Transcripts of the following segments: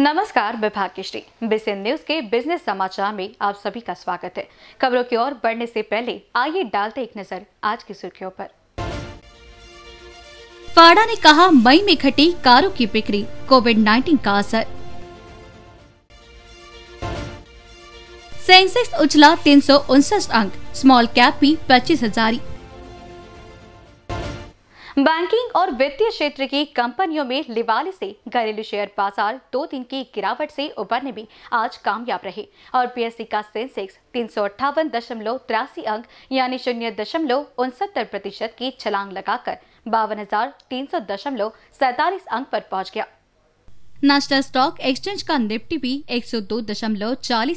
नमस्कार मैं भाग्यश्री बिसेन न्यूज के बिजनेस समाचार में आप सभी का स्वागत है खबरों की ओर बढ़ने से पहले आइए डालते एक नजर आज की सुर्खियों पर फाड़ा ने कहा मई में घटी कारों की बिक्री कोविड 19 का असर सेंसेक्स उछला तीन अंक स्मॉल कैप भी पच्चीस हजारी बैंकिंग और वित्तीय क्षेत्र की कंपनियों में लिवाली से घरेलू शेयर बाजार दो दिन की गिरावट से उबरने में आज कामयाब रहे और पीएससी का सेंसेक्स तीन सौ अट्ठावन दशमलव तिरासी अंक यानी शून्य दशमलव उनसत्तर प्रतिशत की छलांग लगाकर बावन हजार तीन सौ दशमलव सैतालीस अंक पर पहुंच गया नेशनल स्टॉक एक्सचेंज का निफ्टी भी एक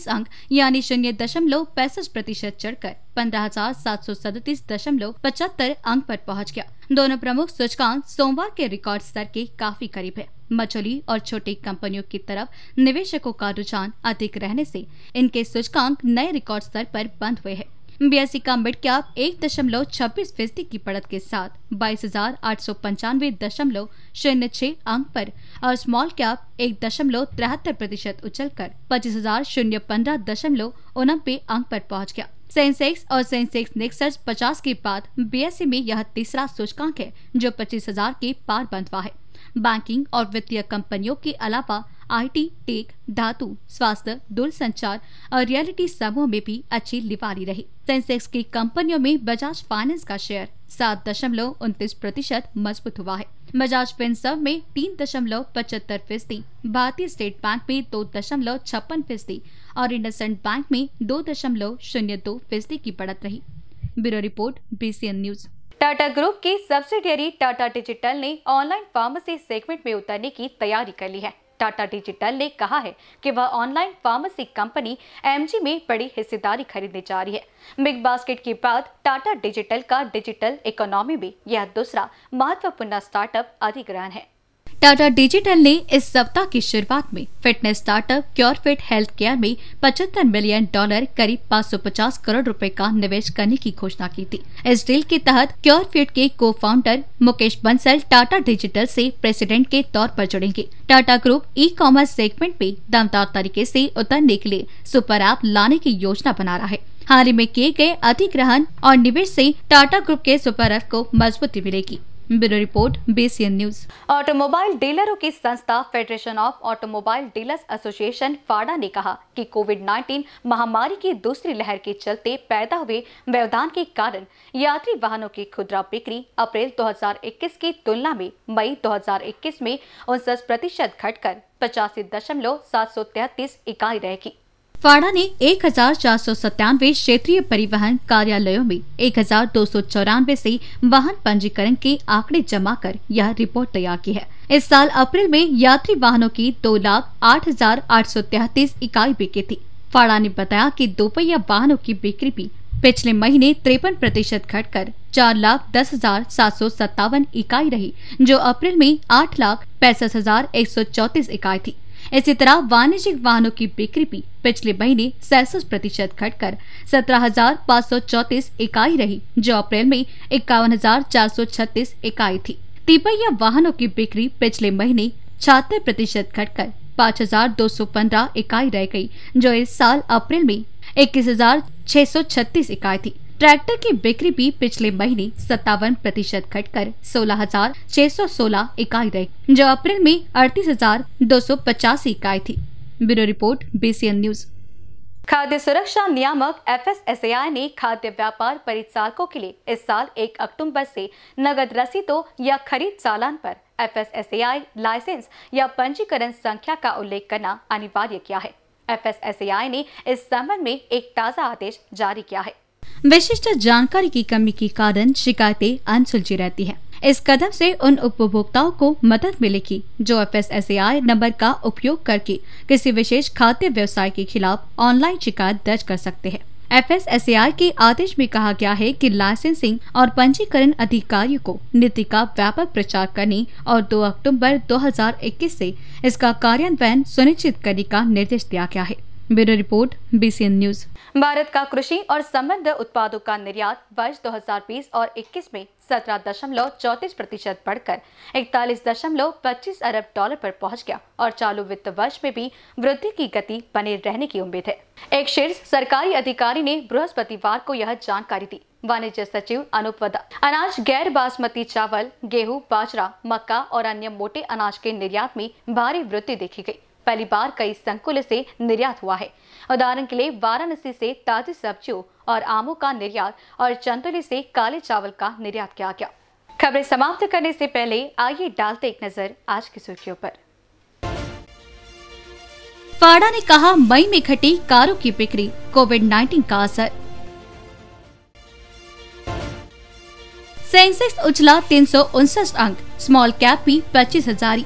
अंक यानी शून्य दशमलव पैंसठ प्रतिशत चढ़कर पंद्रह हजार सात सौ सैतीस दशमलव पचहत्तर अंक पर पहुंच गया दोनों प्रमुख सूचकांक सोमवार के रिकॉर्ड स्तर के काफी करीब है मछली और छोटी कंपनियों की तरफ निवेशकों का रुझान अधिक रहने से इनके सूचकांक नए रिकॉर्ड स्तर पर बंद हुए हैं बीएसई का मिड कैप एक दशमलव छब्बीस फीसदी की बढ़त के साथ बाईस हजार आठ सौ पंचानवे दशमलव शून्य छह अंक पर और स्मॉल कैप एक दशमलव तिहत्तर प्रतिशत उछल कर पच्चीस हजार शून्य पंद्रह दशमलव उनबे अंक पर पहुंच गया सेंसेक्स और सेंसेक्स नेक्सर्स पचास के बाद बीएसई में यह तीसरा सूचकांक है जो पच्चीस हजार के पार बंधवा है बैंकिंग और वित्तीय कंपनियों के अलावा आईटी टेक धातु स्वास्थ्य दूरसंचार और रियलिटी समूह में भी अच्छी लिपारी रही सेंसेक्स की कंपनियों में बजाज फाइनेंस का शेयर सात दशमलव उनतीस प्रतिशत मजबूत हुआ है बजाज पेंसव में तीन दशमलव पचहत्तर फीसदी भारतीय स्टेट बैंक में दो दशमलव छप्पन फीसदी और इंडसेंड बैंक में दो दशमलव शून्य दो फीसदी की बढ़त रही bureau report BCN news Tata group की सब्सिडियरी टाटा डिजिटल ने ऑनलाइन फार्मेसी सेगमेंट में उतरने की तैयारी कर ली है टाटा डिजिटल ने कहा है कि वह ऑनलाइन फार्मेसी कंपनी एमजी में बड़ी हिस्सेदारी खरीदने जा रही है बिग बास्केट के बाद टाटा डिजिटल का डिजिटल इकोनॉमी में यह दूसरा महत्वपूर्ण स्टार्टअप अधिग्रहण है टाटा डिजिटल ने इस सप्ताह की शुरुआत में fitness startup Cure Fit health care में पचहत्तर मिलियन डॉलर करीब 550 करोड़ रुपए का निवेश करने की घोषणा की थी इस डील के तहत क्योर फिट के को फाउंडर मुकेश बंसल टाटा डिजिटल से प्रेसिडेंट के तौर पर जुड़ेंगे टाटा ग्रुप ई कॉमर्स सेगमेंट में दमदार तरीके से उतरने के लिए सुपर ऐप लाने की योजना बना रहा है हाल ही में किए गए अधिग्रहण और निवेश से टाटा ग्रुप के सुपर ऐप को मजबूती मिलेगी bureau report BCN news automobile डीलरों की संस्था Federation of Automobile Dealers Association FADA ने कहा कि कोविड 19 महामारी की दूसरी लहर के चलते पैदा हुए व्यवधान के कारण यात्री वाहनों की खुदरा बिक्री अप्रैल 2021 की तुलना में मई 2021 में उनसठ प्रतिशत घटकर पचासी दशमलव सात सौ तैतीस इकाई रहेगी फाड़ा ने एक क्षेत्रीय परिवहन कार्यालयों में एक से वाहन पंजीकरण के आंकड़े जमा कर यह रिपोर्ट तैयार की है इस साल अप्रैल में यात्री वाहनों की दो लाख आठ हजार आठ सौ तैतीस इकाई बिकी थी फाड़ा ने बताया कि दोपहिया वाहनों की बिक्री भी पिछले महीने तिरपन प्रतिशत कर चार लाख दस हजार सात सौ सत्तावन इकाई रही जो अप्रैल में आठ लाख पैंसठ हजार एक सौ चौतीस इकाई थी इसी तरह वाणिज्यिक वाहनों की बिक्री भी पिछले महीने सैसठ प्रतिशत घटकर सत्रह हजार पाँच सौ चौतीस इकाई रही जो अप्रैल में इक्यावन हजार चार सौ छत्तीस इकाई थी तिपैया वाहनों की बिक्री पिछले महीने छहत्तर प्रतिशत घटकर पाँच हजार दो सौ पंद्रह इकाई रह गई जो इस साल अप्रैल में इक्कीस हजार छह सौ छत्तीस इकाई थी ट्रैक्टर की बिक्री भी पिछले महीने सत्तावन प्रतिशत घट सोलह हजार छह सौ सोलह इकाई रही जो अप्रैल में अड़तीस हजार दो सौ इकाई थी ब्यूरो रिपोर्ट बीसीएन न्यूज खाद्य सुरक्षा नियामक एफ ने खाद्य व्यापार परिचालकों के लिए इस साल 1 अक्टूबर से नगद रसीदों या खरीद चालान पर एफ लाइसेंस या पंजीकरण संख्या का उल्लेख करना अनिवार्य किया है एफ ने इस संबंध में एक ताज़ा आदेश जारी किया है विशिष्ट जानकारी की कमी के कारण शिकायतें अनसुलझी रहती हैं। इस कदम से उन उपभोक्ताओं को मदद मिलेगी जो एफ एस नंबर का उपयोग करके किसी विशेष खाद्य व्यवसाय के खिलाफ ऑनलाइन शिकायत दर्ज कर सकते हैं एफ एस के आदेश में कहा गया है कि लाइसेंसिंग और पंजीकरण अधिकारियों को नीति का व्यापक प्रचार करने और 2 अक्टूबर 2021 से इसका कार्यान्वयन सुनिश्चित करने का निर्देश दिया गया है bureau report BCN news Bharat का कृषि और संबद्ध उत्पादों का निर्यात वर्ष 2020 और 21 में सत्रह दशमलव चौतीस प्रतिशत बढ़कर इकतालीस दशमलव पच्चीस अरब डॉलर पर पहुंच गया और चालू वित्त वर्ष में भी वृद्धि की गति बने रहने की उम्मीद है एक शीर्ष सरकारी अधिकारी ने बृहस्पतिवार को यह जानकारी दी वाणिज्य सचिव अनुप वदा अनाज गैर बासमती चावल गेहूं बाजरा मक्का और अन्य मोटे अनाज के निर्यात में भारी वृद्धि देखी गयी पहली बार कई संकुल से निर्यात हुआ है उदाहरण के लिए वाराणसी से ताजी सब्जियों और आमों का निर्यात और चंदोली से काले चावल का निर्यात किया गया खबरें समाप्त करने से पहले आइए डालते एक नजर आज की सुर्खियों पर फाड़ा ने कहा मई में घटी कारों की बिक्री कोविड 19 का असर सेंसेक्स उछला तीन अंक स्मॉल कैप भी पच्चीस हजारी